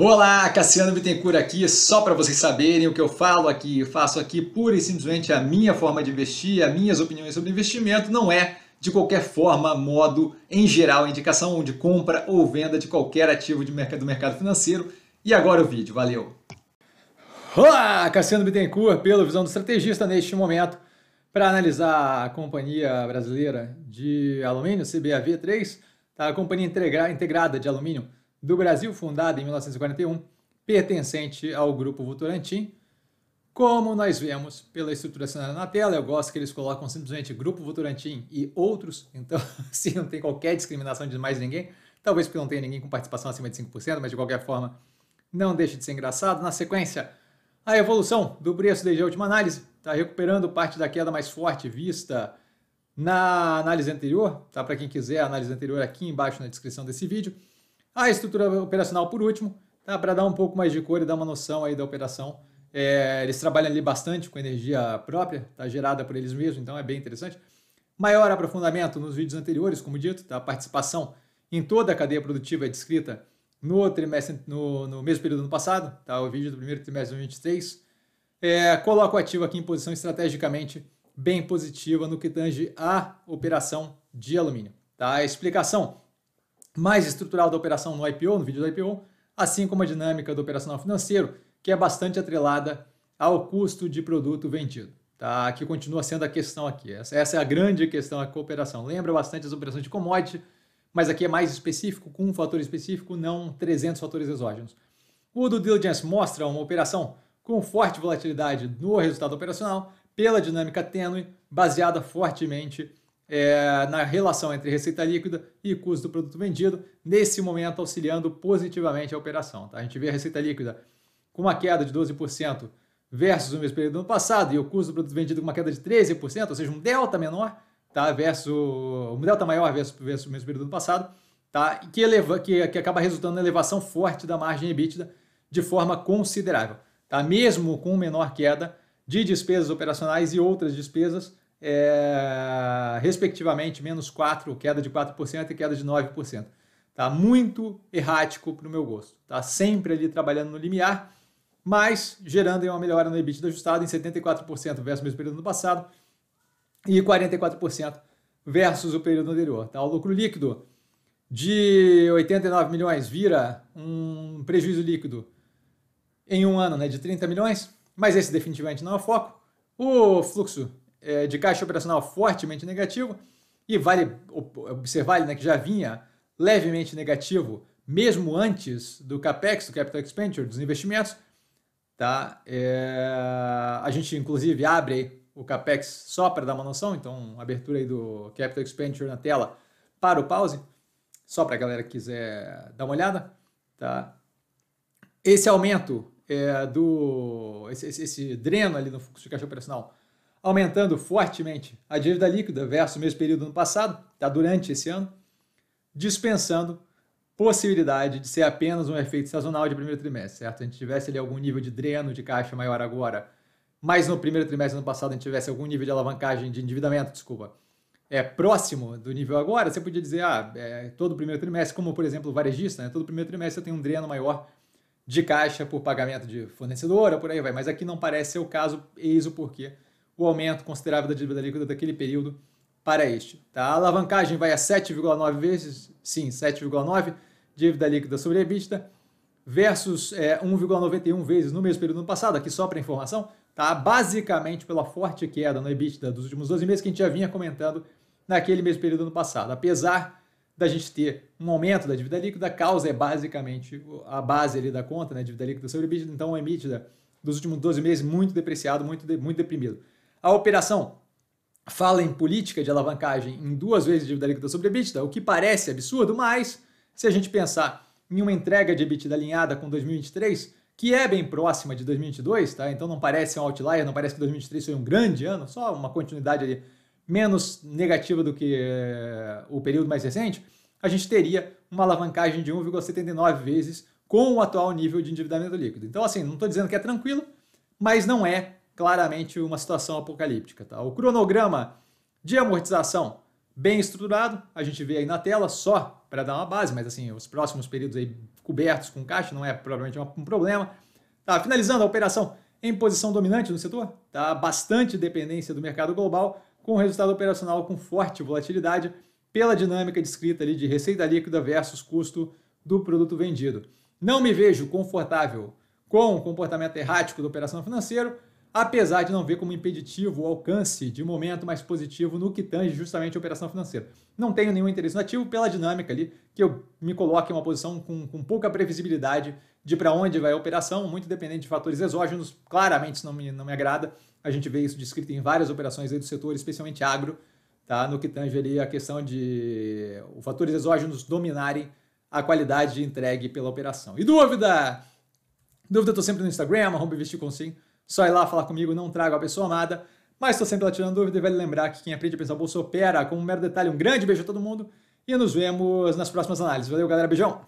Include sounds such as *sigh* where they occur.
Olá, Cassiano Bittencourt aqui, só para vocês saberem o que eu falo aqui, eu faço aqui pura e simplesmente a minha forma de investir, as minhas opiniões sobre investimento, não é de qualquer forma, modo, em geral, indicação de compra ou venda de qualquer ativo de mercado, do mercado financeiro. E agora o vídeo, valeu! Olá, Cassiano Bittencourt, pelo Visão do Estrategista, neste momento, para analisar a companhia brasileira de alumínio, CBAV3, tá? a companhia integra integrada de alumínio, do Brasil, fundada em 1941, pertencente ao Grupo Votorantim. Como nós vemos pela estrutura cenária na tela, eu gosto que eles colocam simplesmente Grupo Votorantim e outros, então *laughs* se não tem qualquer discriminação de mais ninguém, talvez porque não tenha ninguém com participação acima de 5%, mas de qualquer forma não deixa de ser engraçado. Na sequência, a evolução do preço desde a última análise está recuperando parte da queda mais forte vista na análise anterior, tá? Para quem quiser a análise anterior aqui embaixo na descrição desse vídeo. A estrutura operacional, por último, tá? para dar um pouco mais de cor e dar uma noção aí da operação. É, eles trabalham ali bastante com energia própria, tá? gerada por eles mesmos, então é bem interessante. Maior aprofundamento nos vídeos anteriores, como dito, tá? a participação em toda a cadeia produtiva é descrita no, trimestre, no, no mesmo período do ano passado, tá? o vídeo do primeiro trimestre de 2023. É, coloco o ativo aqui em posição estrategicamente bem positiva no que tange à operação de alumínio. Tá? A explicação mais estrutural da operação no IPO, no vídeo do IPO, assim como a dinâmica do operacional financeiro, que é bastante atrelada ao custo de produto vendido. Tá? Que continua sendo a questão aqui. Essa é a grande questão da cooperação. Lembra bastante as operações de commodity, mas aqui é mais específico, com um fator específico, não 300 fatores exógenos. O do diligence mostra uma operação com forte volatilidade no resultado operacional, pela dinâmica tênue, baseada fortemente é, na relação entre receita líquida e custo do produto vendido, nesse momento auxiliando positivamente a operação. Tá? A gente vê a receita líquida com uma queda de 12% versus o mesmo período do ano passado e o custo do produto vendido com uma queda de 13%, ou seja, um delta menor, tá? versus, um delta maior versus, versus o mesmo período do ano passado, tá? que, eleva, que, que acaba resultando na elevação forte da margem EBITDA de forma considerável. Tá? Mesmo com menor queda de despesas operacionais e outras despesas, é, respectivamente, menos 4%, queda de 4% e queda de 9%. Tá muito errático para o meu gosto. Tá sempre ali trabalhando no limiar, mas gerando uma melhora no EBITDA ajustado em 74% versus o mesmo período do passado e 44% versus o período anterior. Tá? O lucro líquido de 89 milhões vira um prejuízo líquido em um ano né, de 30 milhões, mas esse definitivamente não é o foco. O fluxo é, de caixa operacional fortemente negativo, e vale observar né, que já vinha levemente negativo, mesmo antes do CAPEX, do Capital Expenditure, dos investimentos. Tá? É, a gente, inclusive, abre o CAPEX só para dar uma noção, então, abertura aí do Capital Expenditure na tela para o pause, só para a galera que quiser dar uma olhada. Tá? Esse aumento é, do. Esse, esse, esse dreno ali no fluxo de caixa operacional aumentando fortemente a dívida líquida versus o mesmo período no passado, tá durante esse ano, dispensando possibilidade de ser apenas um efeito sazonal de primeiro trimestre, certo? A gente tivesse ali algum nível de dreno de caixa maior agora, mas no primeiro trimestre do ano passado a gente tivesse algum nível de alavancagem de endividamento, desculpa, é próximo do nível agora, você podia dizer, ah, é, todo primeiro trimestre, como por exemplo o varejista, né? Todo primeiro trimestre tem um dreno maior de caixa por pagamento de fornecedora, por aí vai. Mas aqui não parece ser o caso, eis o porquê o aumento considerável da dívida líquida daquele período para este. Tá? A alavancagem vai a 7,9 vezes, sim, 7,9 dívida líquida sobre EBITDA versus é, 1,91 vezes no mesmo período no passado, aqui só para informação, tá? basicamente pela forte queda no EBITDA dos últimos 12 meses que a gente já vinha comentando naquele mesmo período no passado. Apesar da gente ter um aumento da dívida líquida, a causa é basicamente a base ali da conta, né? dívida líquida sobre EBITDA, então o EBITDA dos últimos 12 meses muito depreciado, muito, de, muito deprimido. A operação fala em política de alavancagem em duas vezes dívida líquida sobre EBITDA, o que parece absurdo, mas se a gente pensar em uma entrega de EBITDA alinhada com 2023, que é bem próxima de 2022, tá? Então não parece um outlier, não parece que 2023 foi um grande ano, só uma continuidade ali menos negativa do que eh, o período mais recente, a gente teria uma alavancagem de 1,79 vezes com o atual nível de endividamento líquido. Então assim, não estou dizendo que é tranquilo, mas não é claramente uma situação apocalíptica. Tá? O cronograma de amortização bem estruturado, a gente vê aí na tela só para dar uma base, mas assim, os próximos períodos aí cobertos com caixa não é provavelmente um problema. Tá, finalizando a operação em posição dominante no setor, tá bastante dependência do mercado global, com resultado operacional com forte volatilidade pela dinâmica descrita ali de receita líquida versus custo do produto vendido. Não me vejo confortável com o comportamento errático da operação financeira, apesar de não ver como impeditivo o alcance de momento mais positivo no que tange justamente a operação financeira. Não tenho nenhum interesse no ativo pela dinâmica ali, que eu me coloque em uma posição com, com pouca previsibilidade de para onde vai a operação, muito dependente de fatores exógenos, claramente isso não me, não me agrada. A gente vê isso descrito em várias operações aí do setor, especialmente agro, tá? no que tange ali a questão de os fatores exógenos dominarem a qualidade de entregue pela operação. E dúvida? Dúvida, eu estou sempre no Instagram, arroba investir consigo. Só ir lá falar comigo, não trago a pessoa amada. Mas estou sempre lá tirando dúvida e vale lembrar que quem aprende a pensar bolsa opera. Como um mero detalhe, um grande beijo a todo mundo e nos vemos nas próximas análises. Valeu, galera. Beijão!